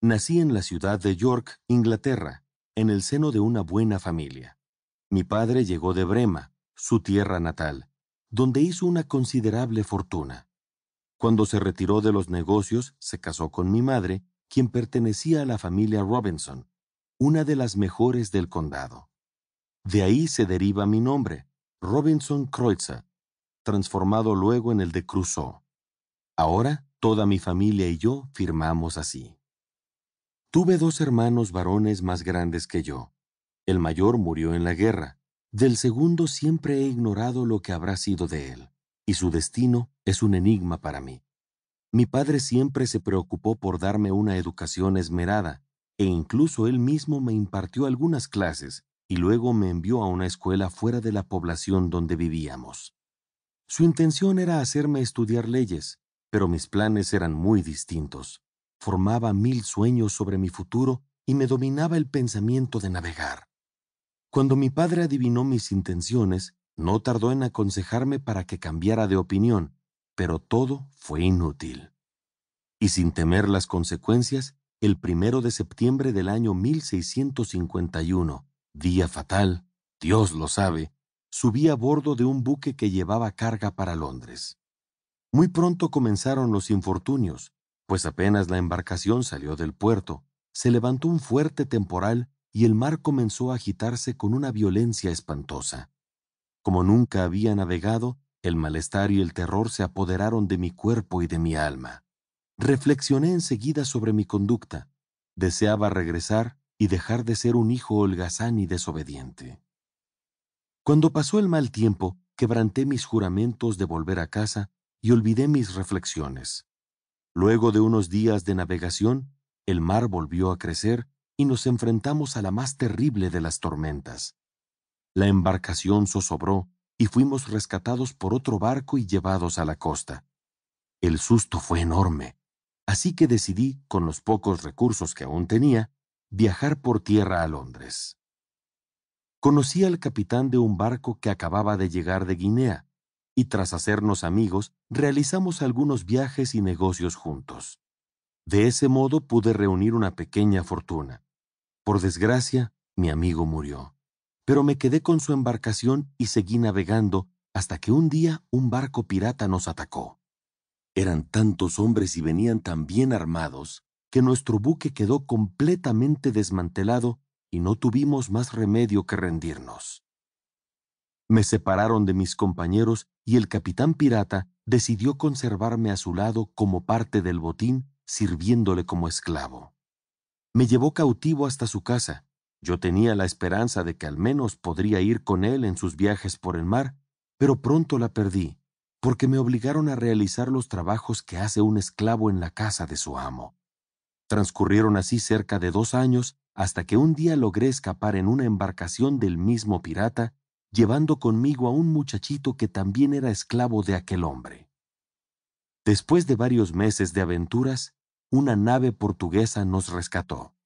Nací en la ciudad de York, Inglaterra, en el seno de una buena familia. Mi padre llegó de Brema, su tierra natal, donde hizo una considerable fortuna. Cuando se retiró de los negocios, se casó con mi madre, quien pertenecía a la familia Robinson, una de las mejores del condado. De ahí se deriva mi nombre, Robinson Kreutzer, transformado luego en el de Crusoe. Ahora, toda mi familia y yo firmamos así. Tuve dos hermanos varones más grandes que yo. El mayor murió en la guerra. Del segundo siempre he ignorado lo que habrá sido de él, y su destino es un enigma para mí. Mi padre siempre se preocupó por darme una educación esmerada, e incluso él mismo me impartió algunas clases, y luego me envió a una escuela fuera de la población donde vivíamos. Su intención era hacerme estudiar leyes, pero mis planes eran muy distintos. Formaba mil sueños sobre mi futuro y me dominaba el pensamiento de navegar. Cuando mi padre adivinó mis intenciones, no tardó en aconsejarme para que cambiara de opinión, pero todo fue inútil. Y sin temer las consecuencias, el primero de septiembre del año 1651, día fatal, Dios lo sabe, subí a bordo de un buque que llevaba carga para Londres. Muy pronto comenzaron los infortunios, pues apenas la embarcación salió del puerto, se levantó un fuerte temporal y el mar comenzó a agitarse con una violencia espantosa. Como nunca había navegado, el malestar y el terror se apoderaron de mi cuerpo y de mi alma. Reflexioné enseguida sobre mi conducta. Deseaba regresar y dejar de ser un hijo holgazán y desobediente. Cuando pasó el mal tiempo, quebranté mis juramentos de volver a casa y olvidé mis reflexiones. Luego de unos días de navegación, el mar volvió a crecer y nos enfrentamos a la más terrible de las tormentas. La embarcación zozobró y fuimos rescatados por otro barco y llevados a la costa. El susto fue enorme, así que decidí, con los pocos recursos que aún tenía, viajar por tierra a Londres. Conocí al capitán de un barco que acababa de llegar de Guinea, y tras hacernos amigos, realizamos algunos viajes y negocios juntos. De ese modo pude reunir una pequeña fortuna. Por desgracia, mi amigo murió. Pero me quedé con su embarcación y seguí navegando hasta que un día un barco pirata nos atacó. Eran tantos hombres y venían tan bien armados que nuestro buque quedó completamente desmantelado y no tuvimos más remedio que rendirnos. Me separaron de mis compañeros y el capitán pirata decidió conservarme a su lado como parte del botín, sirviéndole como esclavo. Me llevó cautivo hasta su casa. Yo tenía la esperanza de que al menos podría ir con él en sus viajes por el mar, pero pronto la perdí, porque me obligaron a realizar los trabajos que hace un esclavo en la casa de su amo. Transcurrieron así cerca de dos años hasta que un día logré escapar en una embarcación del mismo pirata llevando conmigo a un muchachito que también era esclavo de aquel hombre. Después de varios meses de aventuras, una nave portuguesa nos rescató.